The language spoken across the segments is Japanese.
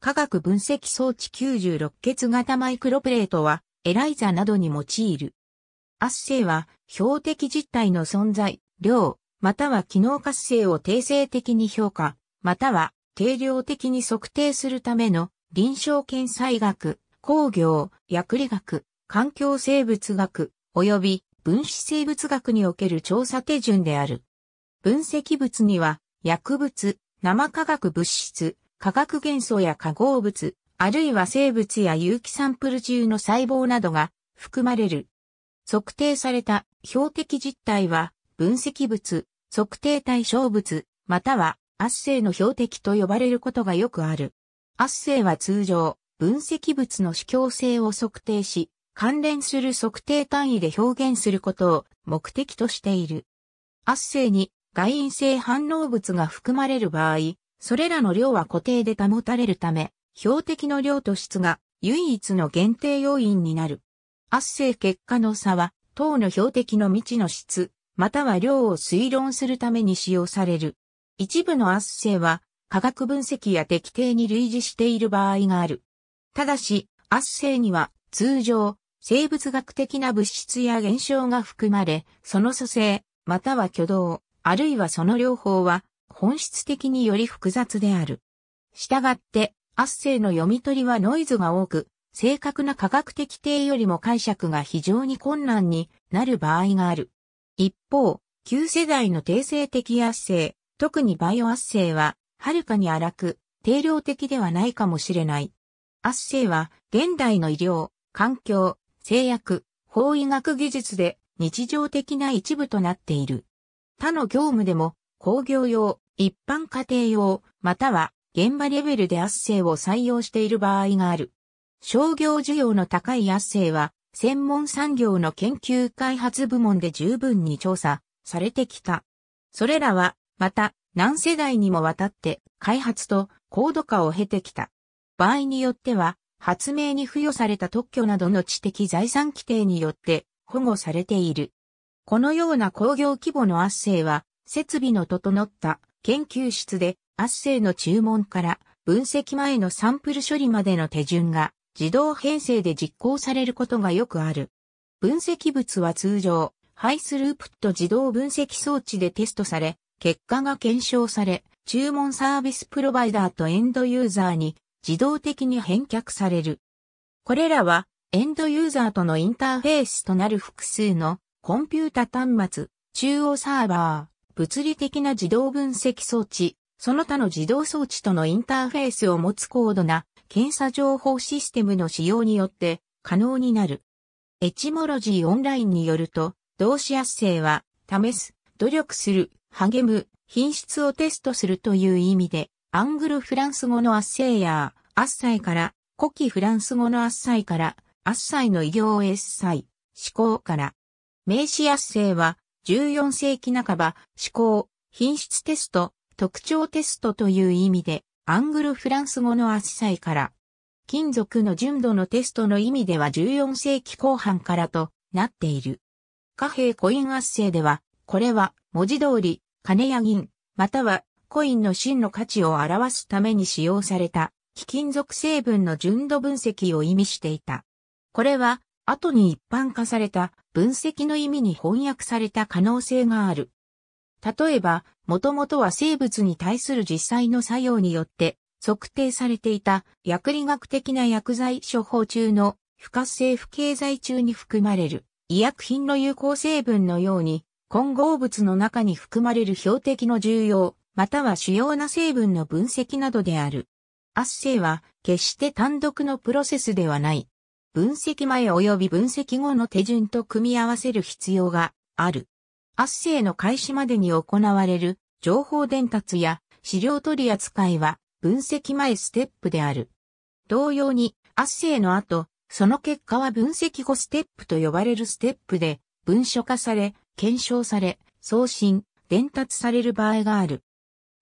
化学分析装置96結型マイクロプレートは、エライザなどに用いる。圧生は、標的実体の存在、量、または機能活性を定性的に評価、または定量的に測定するための臨床検査医学、工業、薬理学、環境生物学、及び分子生物学における調査手順である。分析物には、薬物、生化学物質、化学元素や化合物、あるいは生物や有機サンプル中の細胞などが含まれる。測定された標的実体は分析物、測定対象物、またはアッセイの標的と呼ばれることがよくある。アッセイは通常、分析物の主強性を測定し、関連する測定単位で表現することを目的としている。アッセイに外因性反応物が含まれる場合、それらの量は固定で保たれるため、標的の量と質が唯一の限定要因になる。圧生結果の差は、等の標的の未知の質、または量を推論するために使用される。一部の圧生は、化学分析や適定に類似している場合がある。ただし、圧生には、通常、生物学的な物質や現象が含まれ、その組成、または挙動、あるいはその両方は、本質的により複雑である。したがって、アッセイの読み取りはノイズが多く、正確な科学的定よりも解釈が非常に困難になる場合がある。一方、旧世代の定性的圧イ、特にバイオ圧イは、はるかに荒く、定量的ではないかもしれない。圧イは、現代の医療、環境、製薬、法医学技術で日常的な一部となっている。他の業務でも工業用、一般家庭用、または現場レベルで圧政を採用している場合がある。商業需要の高い圧政は、専門産業の研究開発部門で十分に調査されてきた。それらは、また、何世代にもわたって開発と高度化を経てきた。場合によっては、発明に付与された特許などの知的財産規定によって保護されている。このような工業規模の圧政は、設備の整った研究室でアッセイの注文から分析前のサンプル処理までの手順が自動編成で実行されることがよくある。分析物は通常、ハイスループット自動分析装置でテストされ、結果が検証され、注文サービスプロバイダーとエンドユーザーに自動的に返却される。これらは、エンドユーザーとのインターフェースとなる複数のコンピュータ端末、中央サーバー、物理的な自動分析装置、その他の自動装置とのインターフェースを持つ高度な検査情報システムの使用によって可能になる。エチモロジーオンラインによると、動詞圧生は、試す、努力する、励む、品質をテストするという意味で、アングルフランス語の圧生や、圧祭から、古希フランス語の圧祭から、圧祭の異行 S 祭、思考から。名詞圧生は、14世紀半ば、思考、品質テスト、特徴テストという意味で、アングルフランス語のサイから、金属の純度のテストの意味では14世紀後半からとなっている。貨幣コイン圧イでは、これは文字通り、金や銀、またはコインの真の価値を表すために使用された貴金属成分の純度分析を意味していた。これは後に一般化された分析の意味に翻訳された可能性がある。例えば、もともとは生物に対する実際の作用によって測定されていた薬理学的な薬剤処方中の不活性不経剤中に含まれる医薬品の有効成分のように混合物の中に含まれる標的の重要または主要な成分の分析などである。圧イは決して単独のプロセスではない。分析前及び分析後の手順と組み合わせる必要がある。アッセイの開始までに行われる情報伝達や資料取り扱いは分析前ステップである。同様にアッセイの後、その結果は分析後ステップと呼ばれるステップで文書化され、検証され、送信、伝達される場合がある。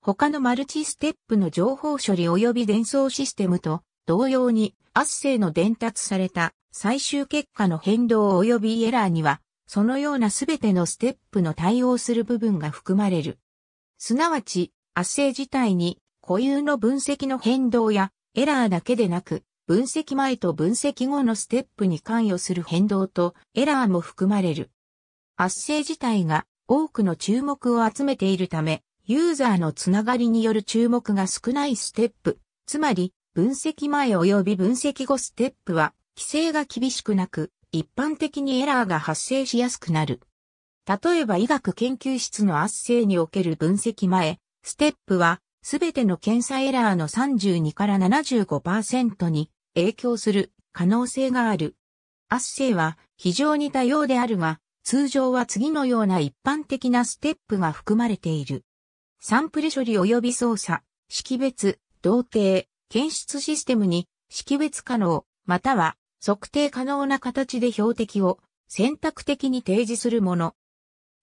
他のマルチステップの情報処理及び伝送システムと同様に、圧性の伝達された最終結果の変動及びエラーには、そのようなすべてのステップの対応する部分が含まれる。すなわち、圧性自体に固有の分析の変動やエラーだけでなく、分析前と分析後のステップに関与する変動とエラーも含まれる。圧性自体が多くの注目を集めているため、ユーザーのつながりによる注目が少ないステップ、つまり分析前及び分析後ステップは、規制が厳しくなく、一般的にエラーが発生しやすくなる。例えば医学研究室の圧政における分析前、ステップは、すべての検査エラーの32から75%に影響する可能性がある。圧政は非常に多様であるが、通常は次のような一般的なステップが含まれている。サンプル処理及び操作、識別、同定、検出システムに識別可能、または測定可能な形で標的を選択的に提示するもの。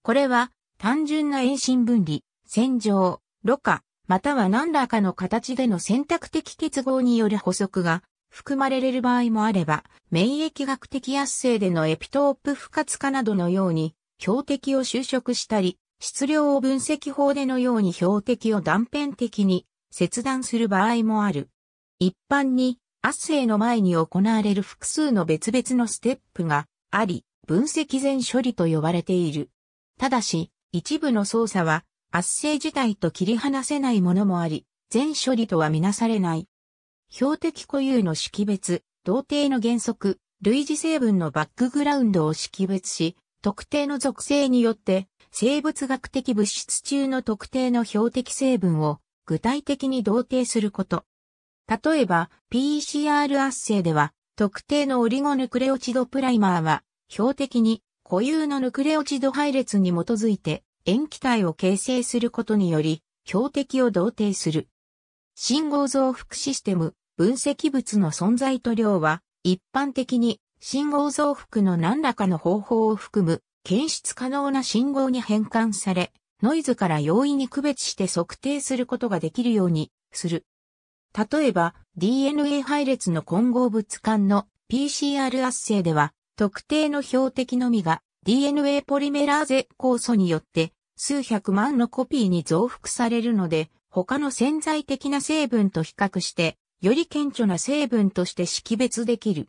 これは単純な遠心分離、洗浄、ろ過、または何らかの形での選択的結合による補足が含まれれる場合もあれば、免疫学的圧生でのエピトープ不活化などのように、標的を収束したり、質量を分析法でのように標的を断片的に切断する場合もある。一般に、アッセイの前に行われる複数の別々のステップがあり、分析前処理と呼ばれている。ただし、一部の操作は、圧政自体と切り離せないものもあり、全処理とはみなされない。標的固有の識別、同定の原則、類似成分のバックグラウンドを識別し、特定の属性によって、生物学的物質中の特定の標的成分を具体的に同定すること。例えば、PCR 圧生では、特定のオリゴヌクレオチドプライマーは、標的に固有のヌクレオチド配列に基づいて、塩基体を形成することにより、標的を同定する。信号増幅システム、分析物の存在と量は、一般的に信号増幅の何らかの方法を含む、検出可能な信号に変換され、ノイズから容易に区別して測定することができるようにする。例えば、DNA 配列の混合物間の PCR 圧生では、特定の標的のみが DNA ポリメラーゼ酵素によって数百万のコピーに増幅されるので、他の潜在的な成分と比較して、より顕著な成分として識別できる。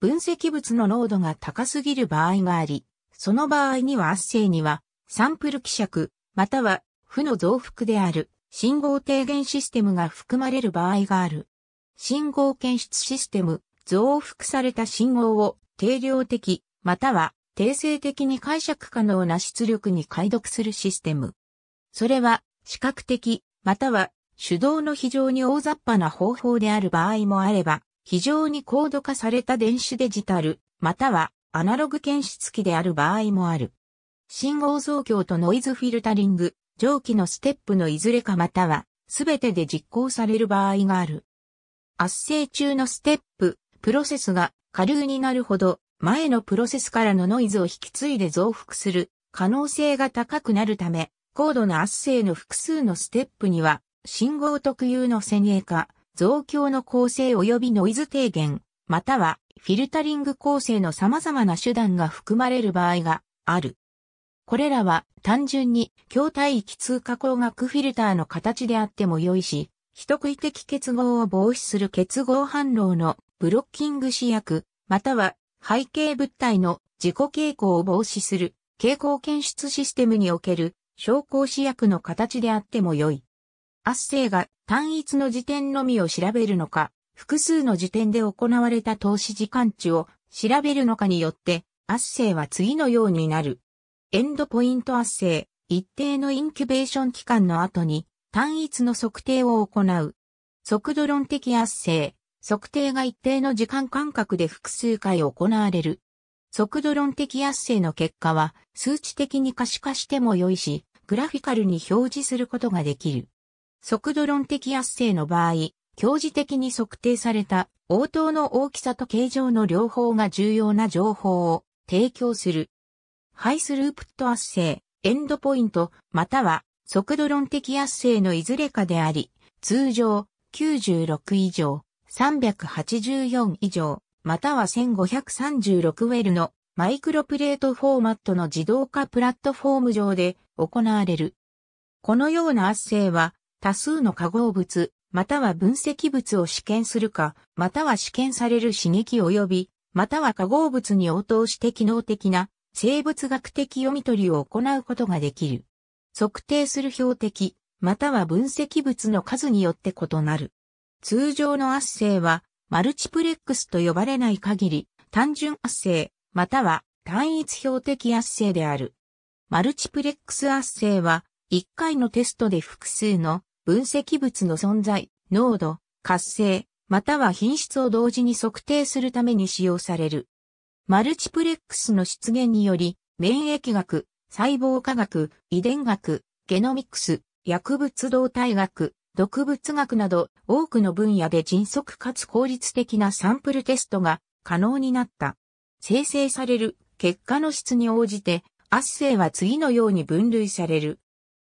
分析物の濃度が高すぎる場合があり、その場合には圧生には、サンプル希釈、または負の増幅である。信号低減システムが含まれる場合がある。信号検出システム、増幅された信号を定量的、または定性的に解釈可能な出力に解読するシステム。それは、視覚的、または手動の非常に大雑把な方法である場合もあれば、非常に高度化された電子デジタル、またはアナログ検出器である場合もある。信号増強とノイズフィルタリング、上記のステップのいずれかまたは、すべてで実行される場合がある。圧生中のステップ、プロセスが下流になるほど、前のプロセスからのノイズを引き継いで増幅する可能性が高くなるため、高度な圧生の複数のステップには、信号特有の先鋭化、増強の構成及びノイズ低減、またはフィルタリング構成の様々な手段が含まれる場合がある。これらは単純に筐体域通過光学フィルターの形であっても良いし、非特異的結合を防止する結合反応のブロッキング試薬、または背景物体の自己傾向を防止する傾向検出システムにおける昇降試薬の形であっても良い。アッセイが単一の時点のみを調べるのか、複数の時点で行われた投資時間値を調べるのかによって、アッセイは次のようになる。エンドポイント圧生、一定のインキュベーション期間の後に単一の測定を行う。速度論的圧生、測定が一定の時間間隔で複数回行われる。速度論的圧生の結果は数値的に可視化しても良いし、グラフィカルに表示することができる。速度論的圧生の場合、表示的に測定された応答の大きさと形状の両方が重要な情報を提供する。ハイスループット圧生、エンドポイント、または速度論的圧生のいずれかであり、通常96以上、384以上、または1536ウェルのマイクロプレートフォーマットの自動化プラットフォーム上で行われる。このような圧生は多数の化合物、または分析物を試験するか、または試験される刺激及び、または化合物に応答して機能的な生物学的読み取りを行うことができる。測定する標的、または分析物の数によって異なる。通常の圧生は、マルチプレックスと呼ばれない限り、単純圧生、または単一標的圧生である。マルチプレックス圧生は、1回のテストで複数の分析物の存在、濃度、活性、または品質を同時に測定するために使用される。マルチプレックスの出現により、免疫学、細胞科学、遺伝学、ゲノミクス、薬物動態学、毒物学など多くの分野で迅速かつ効率的なサンプルテストが可能になった。生成される結果の質に応じて、圧生は次のように分類される。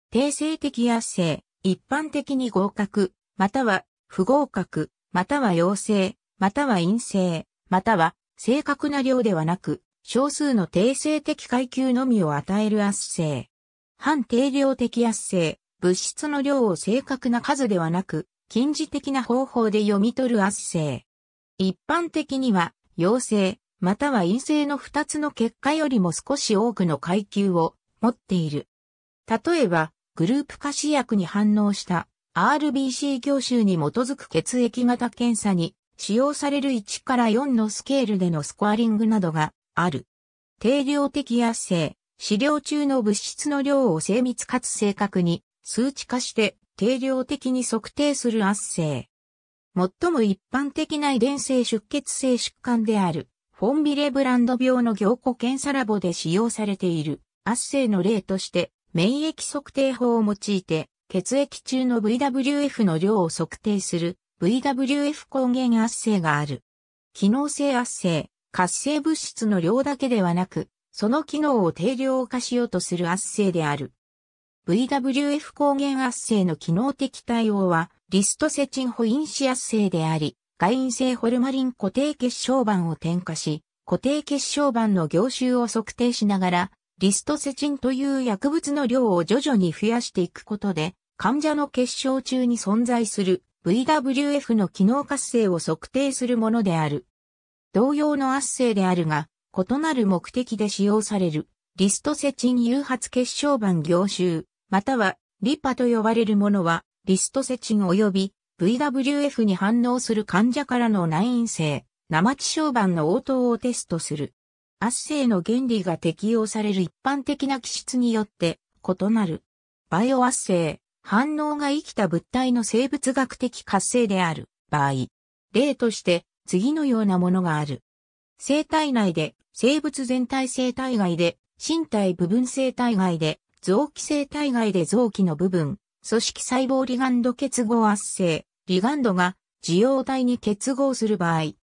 定性的圧生、一般的に合格、または不合格、または陽性、または陰性、または正確な量ではなく、少数の定性的階級のみを与える圧性。反定量的圧性、物質の量を正確な数ではなく、近似的な方法で読み取る圧性。一般的には、陽性、または陰性の二つの結果よりも少し多くの階級を持っている。例えば、グループ化試薬に反応した RBC 教習に基づく血液型検査に使用される1から4のスケールでのスコアリングなどがある。定量的圧性、資料中の物質の量を精密かつ正確に数値化して定量的に測定する圧性。最も一般的な遺伝性出血性疾患である、フォンビレブランド病の凝固検査ラボで使用されている圧性の例として、免疫測定法を用いて、血液中の VWF の量を測定する VWF 抗原圧生がある。機能性圧生、活性物質の量だけではなく、その機能を定量化しようとする圧生である。VWF 抗原圧生の機能的対応は、リストセチンホインシ圧生であり、外因性ホルマリン固定結晶板を添加し、固定結晶板の凝集を測定しながら、リストセチンという薬物の量を徐々に増やしていくことで、患者の結晶中に存在する VWF の機能活性を測定するものである。同様の圧性であるが、異なる目的で使用される、リストセチン誘発結晶板凝集、または、リパと呼ばれるものは、リストセチン及び VWF に反応する患者からの内因性、生地小板の応答をテストする。圧性の原理が適用される一般的な気質によって異なる。バイオ圧性、反応が生きた物体の生物学的活性である場合、例として次のようなものがある。生体内で、生物全体生体外で、身体部分生体外で、臓器生体外で臓器の部分、組織細胞リガンド結合圧生、リガンドが受容体に結合する場合、イ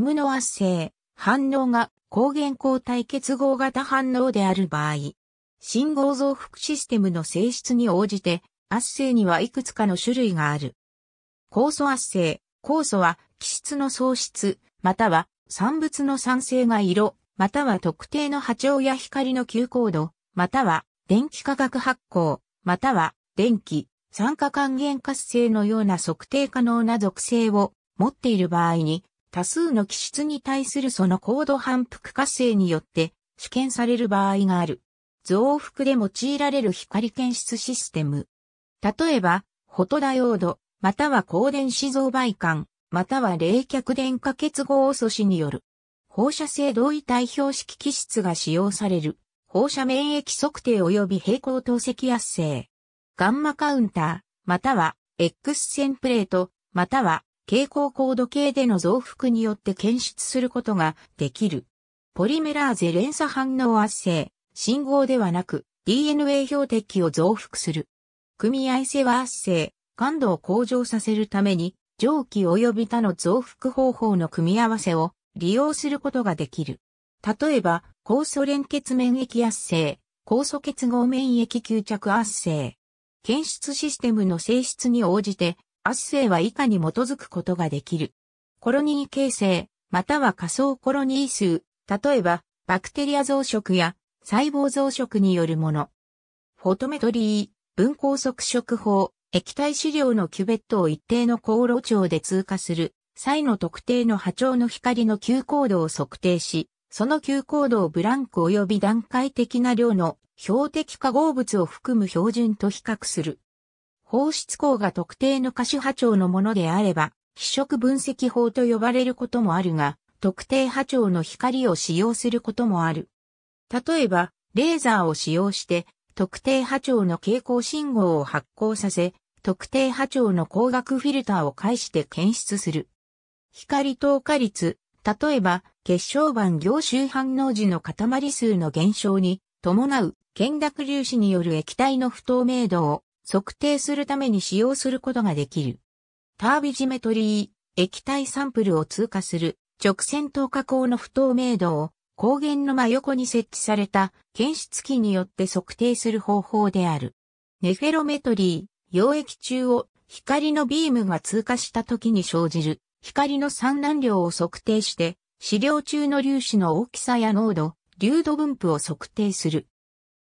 ムノ圧生、反応が抗原抗体結合型反応である場合、信号増幅システムの性質に応じて圧生にはいくつかの種類がある。酵素圧生。酵素は、気質の喪失、または、産物の酸性が色、または特定の波長や光の急高度、または、電気化学発光、または、電気、酸化還元活性のような測定可能な属性を持っている場合に、多数の気質に対するその高度反復活性によって試験される場合がある。増幅で用いられる光検出システム。例えば、フォトダイオード、または光電子増倍感、または冷却電化結合素子による放射性同位体標識気質が使用される放射免疫測定及び平行透析圧制、ガンマカウンター、または X 線プレート、または蛍光高度計での増幅によって検出することができる。ポリメラーゼ連鎖反応圧制、信号ではなく DNA 標的を増幅する。組合性は圧制、感度を向上させるために、蒸気及び他の増幅方法の組み合わせを利用することができる。例えば、酵素連結免疫圧制、酵素結合免疫吸着圧制。検出システムの性質に応じて、圧制は以下に基づくことができる。コロニー形成、または仮想コロニー数、例えば、バクテリア増殖や細胞増殖によるもの。フォトメトリー、分光測色法、液体資料のキュベットを一定の高炉長で通過する際の特定の波長の光の急高度を測定し、その急高度をブランク及び段階的な量の標的化合物を含む標準と比較する。放出光が特定の可視波長のものであれば、非色分析法と呼ばれることもあるが、特定波長の光を使用することもある。例えば、レーザーを使用して特定波長の蛍光信号を発光させ、特定波長の光学フィルターを介して検出する。光透過率、例えば、結晶板凝集反応時の塊数の減少に伴う、見濁粒子による液体の不透明度を測定するために使用することができる。タービジメトリー、液体サンプルを通過する直線透過光の不透明度を光源の真横に設置された検出器によって測定する方法である。ネフェロメトリー、溶液中を光のビームが通過した時に生じる光の散乱量を測定して、試料中の粒子の大きさや濃度、流度分布を測定する。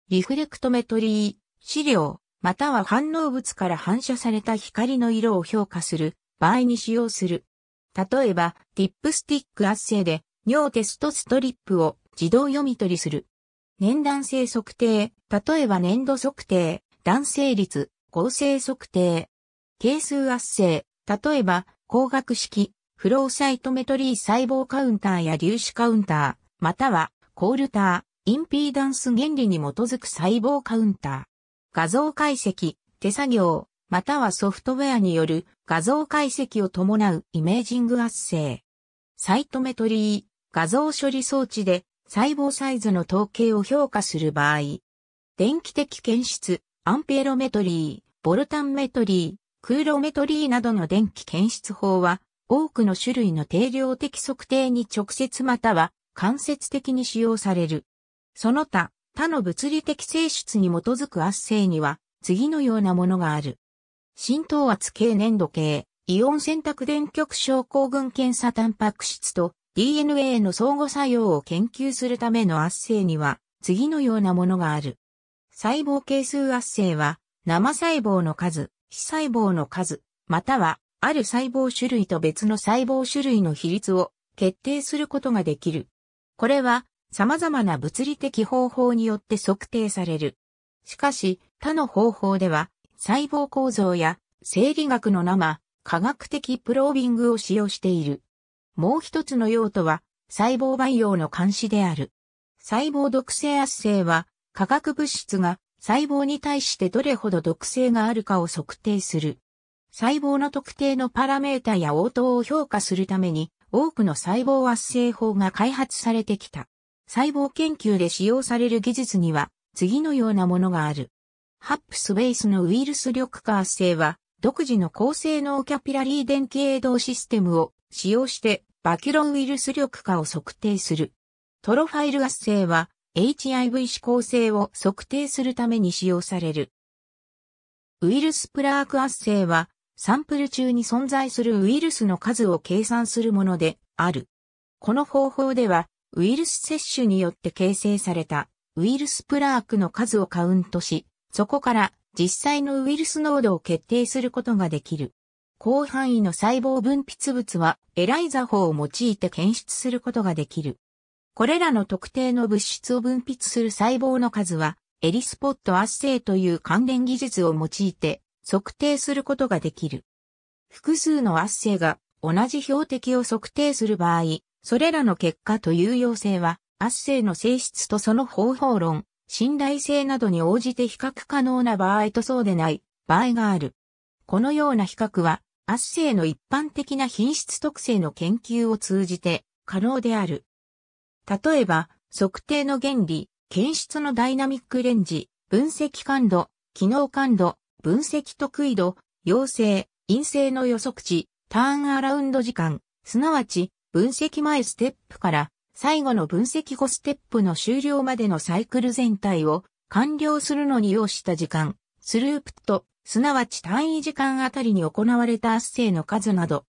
リフレクトメトリー、試料、または反応物から反射された光の色を評価する場合に使用する。例えば、ティップスティック圧生で尿テストストリップを自動読み取りする。年男性測定、例えば年度測定、男性率、合成測定。係数圧生、例えば、光学式、フローサイトメトリー細胞カウンターや粒子カウンター、または、コールター、インピーダンス原理に基づく細胞カウンター。画像解析、手作業、またはソフトウェアによる画像解析を伴うイメージング圧生。サイトメトリー、画像処理装置で細胞サイズの統計を評価する場合、電気的検出、アンペーロメトリー、ボルタンメトリー、クーロメトリーなどの電気検出法は、多くの種類の定量的測定に直接または間接的に使用される。その他、他の物理的性質に基づく圧性には、次のようなものがある。浸透圧系粘度系、イオン選択電極症候群検査タンパク質と DNA の相互作用を研究するための圧生には次のようなものがある。細胞係数圧生は生細胞の数、非細胞の数、またはある細胞種類と別の細胞種類の比率を決定することができる。これは様々な物理的方法によって測定される。しかし他の方法では細胞構造や生理学の生、科学的プロービングを使用している。もう一つの用途は、細胞培養の監視である。細胞毒性圧性は、化学物質が細胞に対してどれほど毒性があるかを測定する。細胞の特定のパラメータや応答を評価するために、多くの細胞圧生法が開発されてきた。細胞研究で使用される技術には、次のようなものがある。ハップスベースのウイルス緑化圧生は、独自の高性能キャピラリー電気営動システムを使用してバキロンウイルス力化を測定する。トロファイル圧性は HIV 指向性を測定するために使用される。ウイルスプラーク圧性はサンプル中に存在するウイルスの数を計算するものである。この方法ではウイルス摂取によって形成されたウイルスプラークの数をカウントし、そこから実際のウイルス濃度を決定することができる。広範囲の細胞分泌物はエライザ法を用いて検出することができる。これらの特定の物質を分泌する細胞の数は、エリスポット圧生という関連技術を用いて測定することができる。複数の圧生が同じ標的を測定する場合、それらの結果と有用性は、圧生の性質とその方法論、信頼性などに応じて比較可能な場合とそうでない場合がある。このような比較は、アッセイの一般的な品質特性の研究を通じて可能である。例えば、測定の原理、検出のダイナミックレンジ、分析感度、機能感度、分析得意度、陽性、陰性の予測値、ターンアラウンド時間、すなわち、分析前ステップから最後の分析後ステップの終了までのサイクル全体を完了するのに要した時間、スループット、すなわち単位時間あたりに行われた圧ッの数など、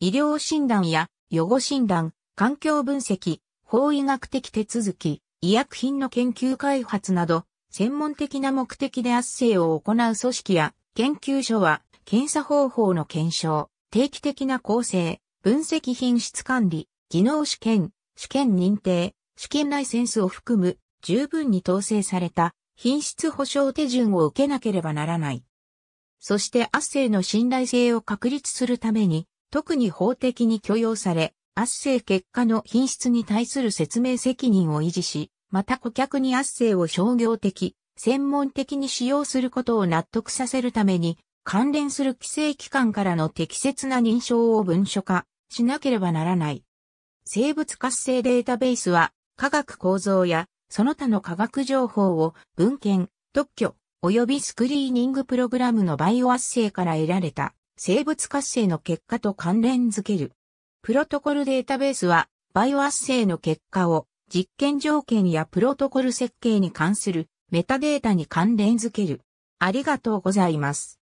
医療診断や予後診断、環境分析、法医学的手続き、医薬品の研究開発など、専門的な目的で圧ッを行う組織や研究所は、検査方法の検証、定期的な構成、分析品質管理、技能試験、試験認定、試験ライセンスを含む十分に統制された品質保証手順を受けなければならない。そして圧政の信頼性を確立するために、特に法的に許容され、圧政結果の品質に対する説明責任を維持し、また顧客に圧政を商業的、専門的に使用することを納得させるために、関連する規制機関からの適切な認証を文書化しなければならない。生物活性データベースは、科学構造やその他の科学情報を文献、特許、及びスクリーニングプログラムのバイオ圧生から得られた生物活性の結果と関連づける。プロトコルデータベースは、バイオ圧生の結果を実験条件やプロトコル設計に関するメタデータに関連づける。ありがとうございます。